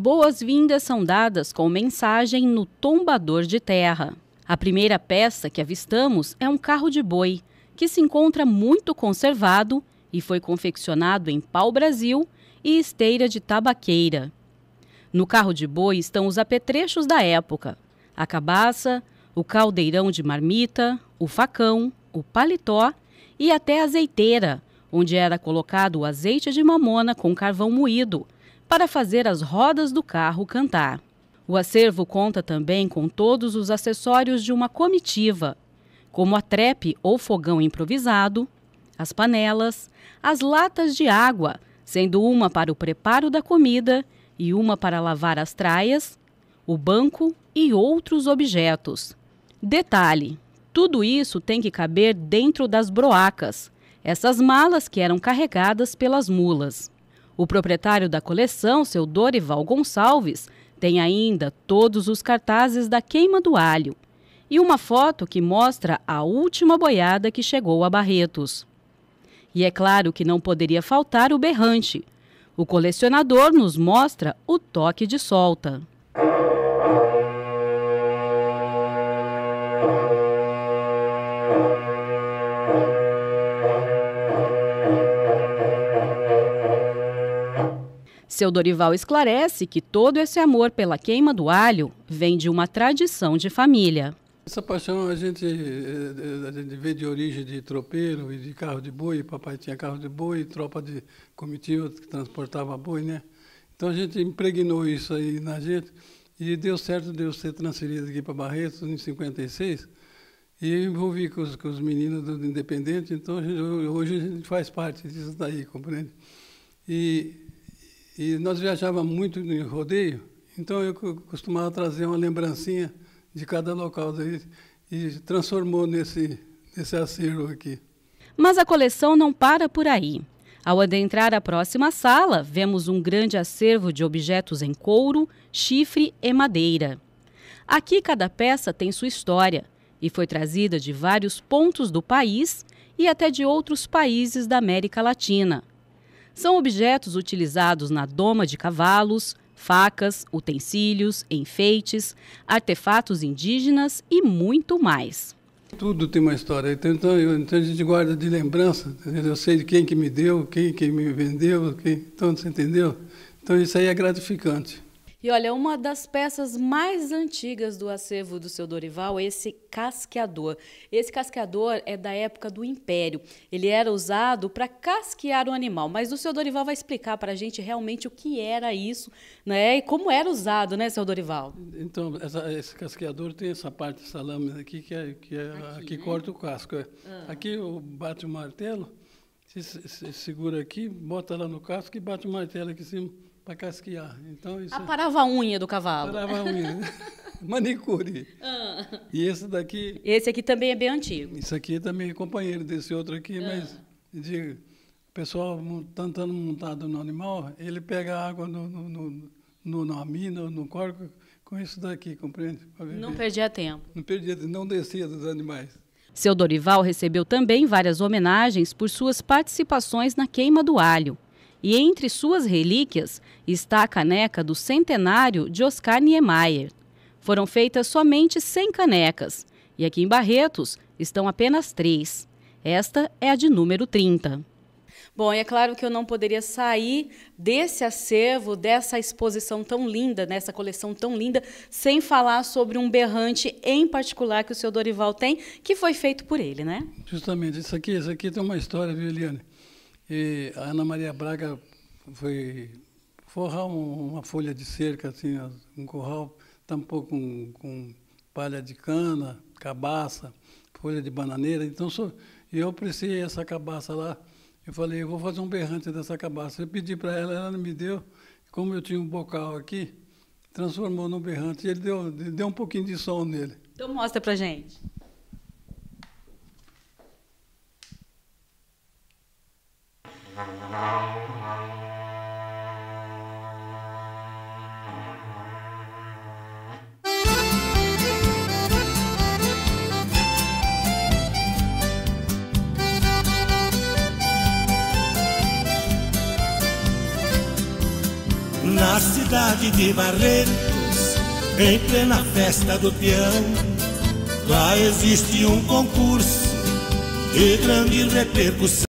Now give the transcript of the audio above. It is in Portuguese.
Boas-vindas são dadas com mensagem no tombador de terra. A primeira peça que avistamos é um carro de boi, que se encontra muito conservado e foi confeccionado em pau-brasil e esteira de tabaqueira. No carro de boi estão os apetrechos da época: a cabaça, o caldeirão de marmita, o facão, o paletó e até a azeiteira, onde era colocado o azeite de mamona com carvão moído para fazer as rodas do carro cantar. O acervo conta também com todos os acessórios de uma comitiva, como a trepe ou fogão improvisado, as panelas, as latas de água, sendo uma para o preparo da comida e uma para lavar as traias, o banco e outros objetos. Detalhe: tudo isso tem que caber dentro das broacas, essas malas que eram carregadas pelas mulas. O proprietário da coleção, seu Dorival Gonçalves, tem ainda todos os cartazes da queima do alho e uma foto que mostra a última boiada que chegou a Barretos. E é claro que não poderia faltar o berrante. O colecionador nos mostra o toque de solta. Seu Dorival esclarece que todo esse amor pela queima do alho vem de uma tradição de família. Essa paixão a gente, eh, eh, a gente vê de origem de tropeiro e de carro de boi. Papai tinha carro de boi, tropa de comitiva que transportava boi, né? Então a gente impregnou isso aí na gente e deu certo de eu ser transferido aqui para Barretos em 56 e eu envolvi com os, com os meninos do Independente. Então a gente, hoje a gente faz parte disso daí, compreende? E e nós viajávamos muito no rodeio, então eu costumava trazer uma lembrancinha de cada local daí, e transformou nesse, nesse acervo aqui. Mas a coleção não para por aí. Ao adentrar a próxima sala, vemos um grande acervo de objetos em couro, chifre e madeira. Aqui cada peça tem sua história e foi trazida de vários pontos do país e até de outros países da América Latina. São objetos utilizados na doma de cavalos, facas, utensílios, enfeites, artefatos indígenas e muito mais. Tudo tem uma história, então, então eu, então a gente guarda de lembrança. Eu sei de quem que me deu, quem que me vendeu, quem, então você entendeu? Então isso aí é gratificante. E olha, uma das peças mais antigas do acervo do seu Dorival é esse casqueador. Esse casqueador é da época do Império. Ele era usado para casquear o animal, mas o seu Dorival vai explicar para a gente realmente o que era isso, né? E como era usado, né, seu Dorival? Então, essa, esse casqueador tem essa parte, essa lâmina aqui, que, é, que, é, aqui, que né? corta o casco. É. Ah. Aqui eu bate o martelo, se, se, segura aqui, bota lá no casco e bate o martelo aqui em cima para casquear. Então, isso Aparava ah, é... a unha do cavalo. Aparava a unha. Manicure. Ah. E esse daqui. Esse aqui também é bem antigo. Isso aqui é também é companheiro desse outro aqui, ah. mas de, o pessoal tentando montado no animal, ele pega água no, no, no, no, na mina ou no corpo com isso daqui, compreende? Não perdia tempo. Não perdia, não descia dos animais. Seu Dorival recebeu também várias homenagens por suas participações na queima do alho e entre suas relíquias está a caneca do centenário de Oscar Niemeyer. Foram feitas somente 100 canecas e aqui em Barretos estão apenas três. Esta é a de número 30. Bom, é claro que eu não poderia sair desse acervo, dessa exposição tão linda, nessa coleção tão linda, sem falar sobre um berrante em particular que o seu Dorival tem, que foi feito por ele, né? Justamente, isso aqui, isso aqui tem uma história, viu, Eliane? E a Ana Maria Braga foi forrar uma folha de cerca, assim, um curral, tampou com, com palha de cana, cabaça, folha de bananeira. Então, e eu apreciei essa cabaça lá. Eu falei, eu vou fazer um berrante dessa cabaça. Eu pedi para ela, ela não me deu. Como eu tinha um bocal aqui, transformou num berrante. E ele deu, deu um pouquinho de som nele. Então mostra para gente. na cidade de Barretos, em plena festa do peão. Lá existe um concurso de grande repercussão.